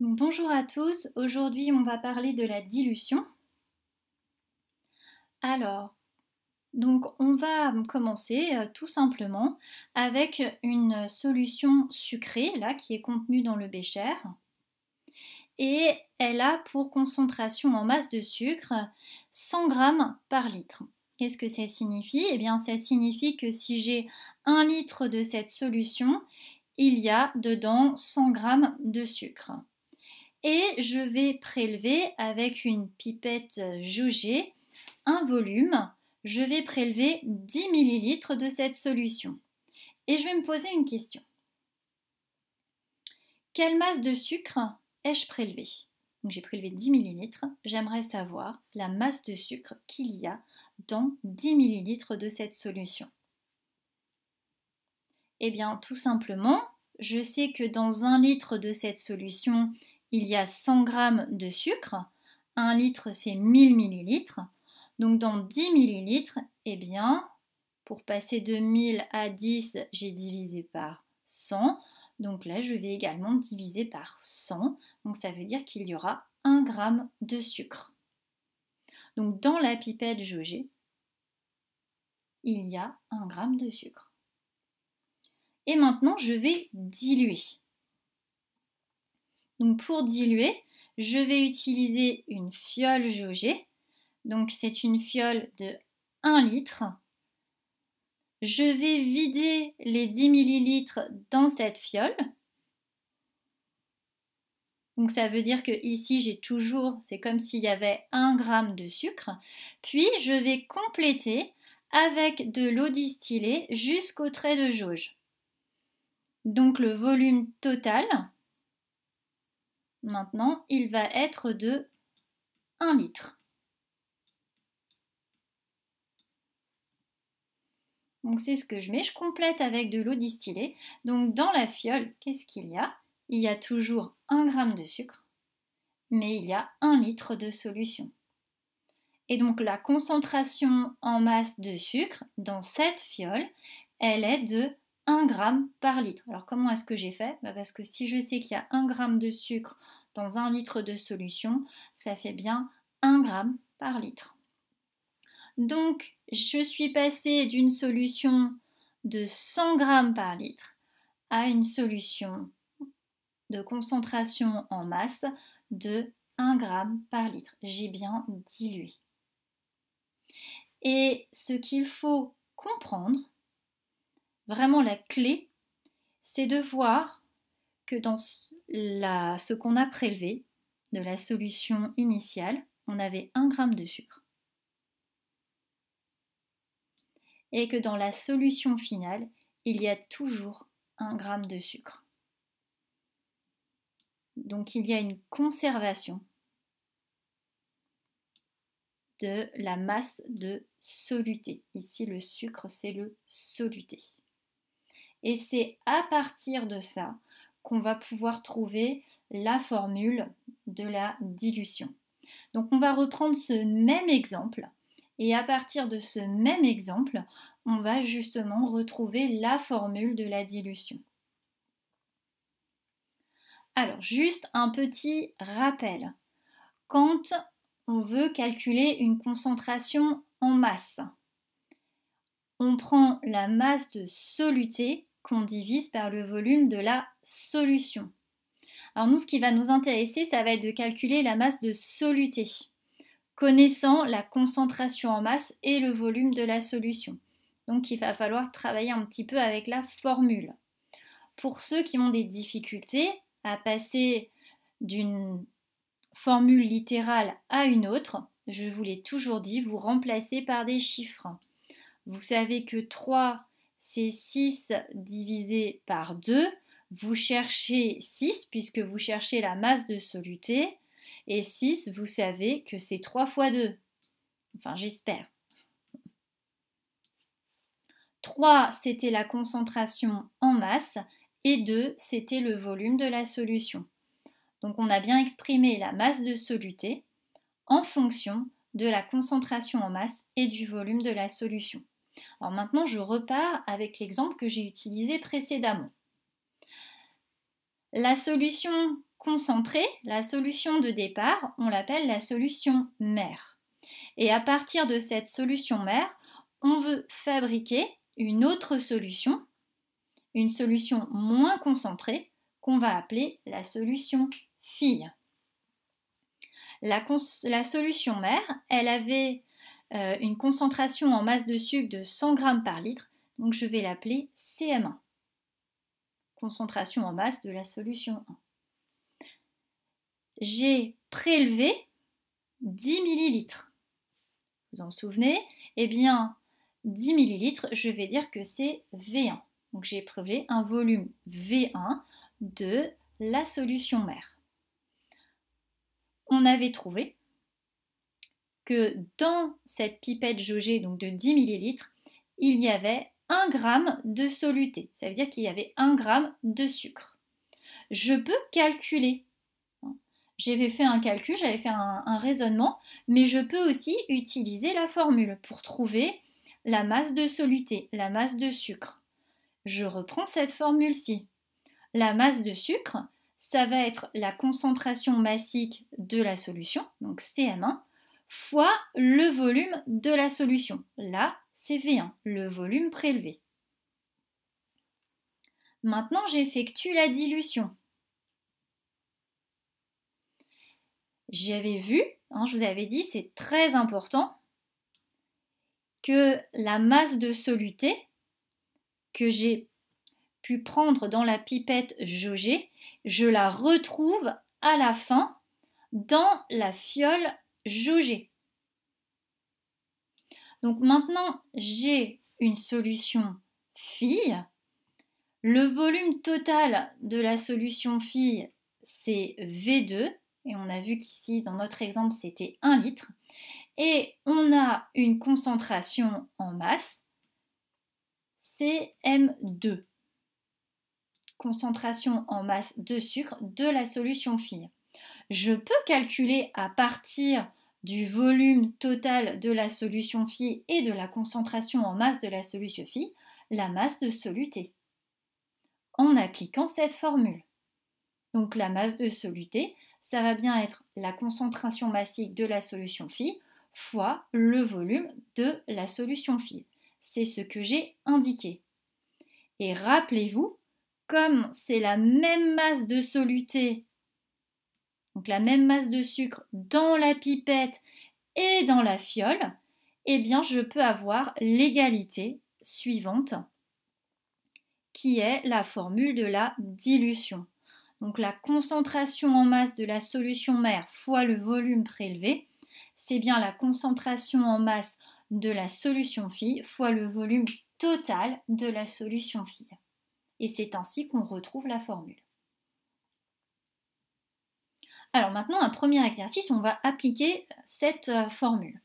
Bonjour à tous, aujourd'hui on va parler de la dilution. Alors, donc on va commencer euh, tout simplement avec une solution sucrée là qui est contenue dans le bécher et elle a pour concentration en masse de sucre 100 g par litre. Qu'est-ce que ça signifie Eh bien ça signifie que si j'ai un litre de cette solution, il y a dedans 100 g de sucre et je vais prélever avec une pipette jaugée un volume. Je vais prélever 10 ml de cette solution. Et je vais me poser une question. Quelle masse de sucre ai-je prélevé j'ai prélevé 10 ml. J'aimerais savoir la masse de sucre qu'il y a dans 10 ml de cette solution. Eh bien, tout simplement, je sais que dans un litre de cette solution, il y a 100 g de sucre. 1 litre, c'est 1000 millilitres. Donc dans 10 millilitres, eh bien, pour passer de 1000 à 10, j'ai divisé par 100. Donc là, je vais également diviser par 100. Donc ça veut dire qu'il y aura 1 g de sucre. Donc dans la pipette jaugée, il y a 1 g de sucre. Et maintenant, je vais diluer. Donc pour diluer, je vais utiliser une fiole jaugée. Donc c'est une fiole de 1 litre. Je vais vider les 10 millilitres dans cette fiole. Donc ça veut dire que ici j'ai toujours, c'est comme s'il y avait 1 g de sucre. Puis je vais compléter avec de l'eau distillée jusqu'au trait de jauge. Donc le volume total, Maintenant, il va être de 1 litre. Donc c'est ce que je mets. Je complète avec de l'eau distillée. Donc dans la fiole, qu'est-ce qu'il y a Il y a toujours 1 g de sucre, mais il y a 1 litre de solution. Et donc la concentration en masse de sucre dans cette fiole, elle est de 1 gramme par litre. Alors comment est-ce que j'ai fait bah, Parce que si je sais qu'il y a 1 gramme de sucre dans 1 litre de solution, ça fait bien 1 gramme par litre. Donc je suis passée d'une solution de 100 grammes par litre à une solution de concentration en masse de 1 gramme par litre. J'ai bien dilué. Et ce qu'il faut comprendre, vraiment la clé, c'est de voir que dans ce qu'on a prélevé de la solution initiale, on avait 1 gramme de sucre. Et que dans la solution finale, il y a toujours 1 gramme de sucre. Donc il y a une conservation de la masse de soluté. Ici, le sucre, c'est le soluté. Et c'est à partir de ça qu'on va pouvoir trouver la formule de la dilution. Donc on va reprendre ce même exemple et à partir de ce même exemple, on va justement retrouver la formule de la dilution. Alors juste un petit rappel. Quand on veut calculer une concentration en masse, on prend la masse de soluté qu'on divise par le volume de la solution. Alors nous, ce qui va nous intéresser, ça va être de calculer la masse de soluté, connaissant la concentration en masse et le volume de la solution. Donc il va falloir travailler un petit peu avec la formule. Pour ceux qui ont des difficultés à passer d'une formule littérale à une autre, je vous l'ai toujours dit, vous remplacez par des chiffres. Vous savez que 3 c'est 6 divisé par 2. Vous cherchez 6 puisque vous cherchez la masse de soluté. Et 6, vous savez que c'est 3 fois 2. Enfin, j'espère. 3, c'était la concentration en masse. Et 2, c'était le volume de la solution. Donc on a bien exprimé la masse de soluté en fonction de la concentration en masse et du volume de la solution. Alors maintenant, je repars avec l'exemple que j'ai utilisé précédemment. La solution concentrée, la solution de départ, on l'appelle la solution mère. Et à partir de cette solution mère, on veut fabriquer une autre solution, une solution moins concentrée, qu'on va appeler la solution fille. La, la, solution mère, elle avait euh, une concentration en masse de sucre de 100 g par litre, donc je vais l'appeler CM1, concentration en masse de la solution 1. J'ai prélevé 10 ml. Vous en souvenez Eh bien, 10 ml, je vais dire que c'est V1. Donc j'ai prélevé un volume V1 de la solution mère. On avait trouvé que dans cette pipette jaugée donc de 10 ml, il y avait 1 g de soluté. Ça veut dire qu'il y avait 1 g de sucre. Je peux calculer. J'avais fait un calcul, j'avais fait un, raisonnement, mais je peux aussi utiliser la formule pour trouver la masse de soluté, la masse de sucre. Je reprends cette formule-ci. La masse de sucre, ça va être la concentration massique de la solution, donc CM1, fois le volume de la solution. Là, c'est V1, le volume prélevé. Maintenant, j'effectue la dilution. J'avais vu, hein, je vous avais dit, c'est très important que la masse de soluté que j'ai pu prendre dans la pipette jaugée, je la retrouve à la fin dans la fiole jauger. Donc maintenant, j'ai une solution fille. Le volume total de la solution fille, c'est V2. Et on a vu qu'ici, dans notre exemple, c'était 1 litre. Et on a une concentration en masse, CM2. Concentration en masse de sucre de la solution fille je peux calculer à partir du volume total de la solution phi et de la concentration en masse de la solution phi, la masse de soluté, en appliquant cette formule. Donc la masse de soluté, ça va bien être la concentration massique de la solution phi fois le volume de la solution phi. C'est ce que j'ai indiqué. Et rappelez-vous, comme c'est la même masse de soluté donc la même masse de sucre dans la pipette et dans la fiole, eh bien je peux avoir l'égalité suivante qui est la formule de la dilution. Donc la concentration en masse de la solution mère fois le volume prélevé, c'est bien la concentration en masse de la solution fille fois le volume total de la solution fille. Et c'est ainsi qu'on retrouve la formule. Alors maintenant, un premier exercice, on va appliquer cette euh, formule.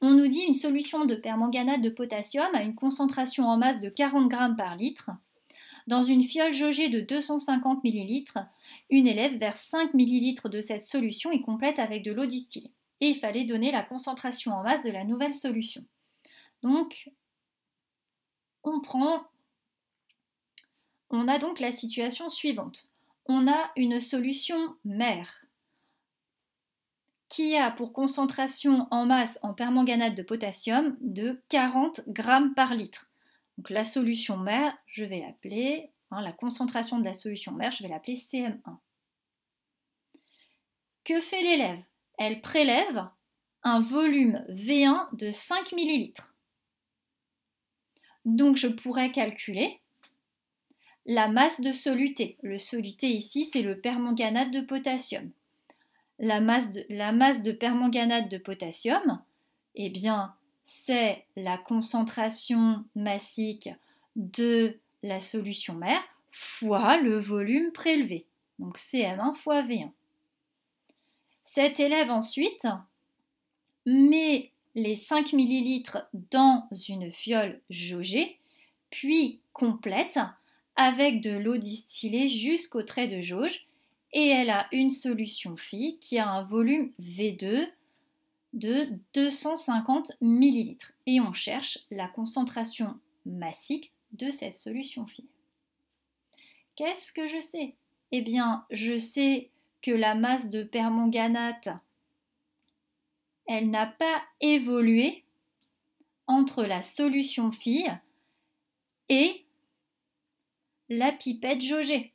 On nous dit une solution de permanganate de potassium à une concentration en masse de 40 g par litre. Dans une fiole jaugée de 250 ml, une élève verse 5 ml de cette solution et complète avec de l'eau distillée. Et il fallait donner la concentration en masse de la nouvelle solution. Donc, on prend... On a donc la situation suivante on a une solution mère qui a pour concentration en masse en permanganate de potassium de 40 grammes par litre. Donc la solution mère, je vais l'appeler, hein, la concentration de la solution mère, je vais l'appeler CM1. Que fait l'élève Elle prélève un volume V1 de 5 ml. Donc je pourrais calculer la masse de soluté. Le soluté ici, c'est le permanganate de potassium. La masse de, permanganate de potassium, eh bien, c'est la concentration massique de la solution mère fois le volume prélevé. Donc CM1 fois V1. Cet élève ensuite met les 5 ml dans une fiole jaugée, puis complète avec de l'eau distillée jusqu'au trait de jauge et elle a une solution phi qui a un volume V2 de 250 ml. Et on cherche la concentration massique de cette solution phi. Qu'est-ce que je sais Eh bien, je sais que la masse de permanganate, elle n'a pas évolué entre la solution phi et la pipette jaugée.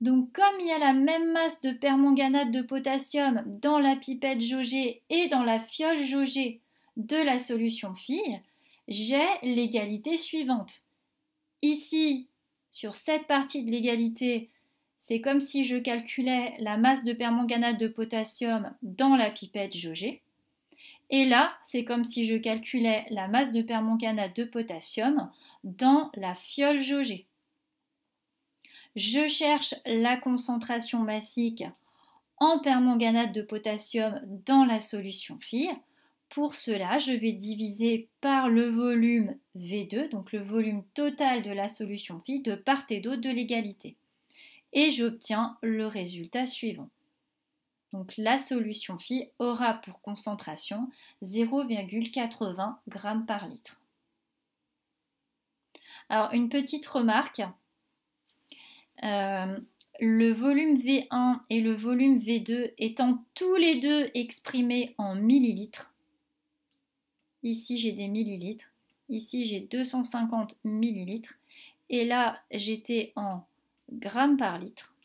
Donc comme il y a la même masse de permanganate de potassium dans la pipette jaugée et dans la fiole jaugée de la solution fille, j'ai l'égalité suivante. Ici, sur cette partie de l'égalité, c'est comme si je calculais la masse de permanganate de potassium dans la pipette jaugée. Et là, c'est comme si je calculais la masse de permanganate de potassium dans la fiole jaugée. Je cherche la concentration massique en permanganate de potassium dans la solution phi. Pour cela, je vais diviser par le volume V2, donc le volume total de la solution phi de part et d'autre de l'égalité. Et j'obtiens le résultat suivant. Donc la solution phi aura pour concentration 0,80 g par litre. Alors une petite remarque, euh, le volume V1 et le volume V2 étant tous les deux exprimés en millilitres, ici j'ai des millilitres, ici j'ai 250 millilitres, et là j'étais en grammes par litre,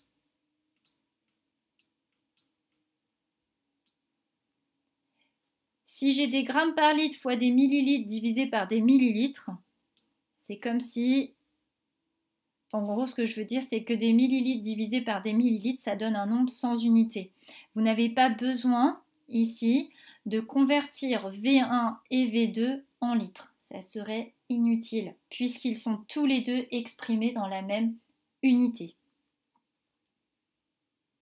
Si j'ai des grammes par litre fois des millilitres divisé par des millilitres, c'est comme si... En gros, ce que je veux dire, c'est que des millilitres divisés par des millilitres, ça donne un nombre sans unité. Vous n'avez pas besoin, ici, de convertir V1 et V2 en litres. Ça serait inutile, puisqu'ils sont tous les deux exprimés dans la même unité.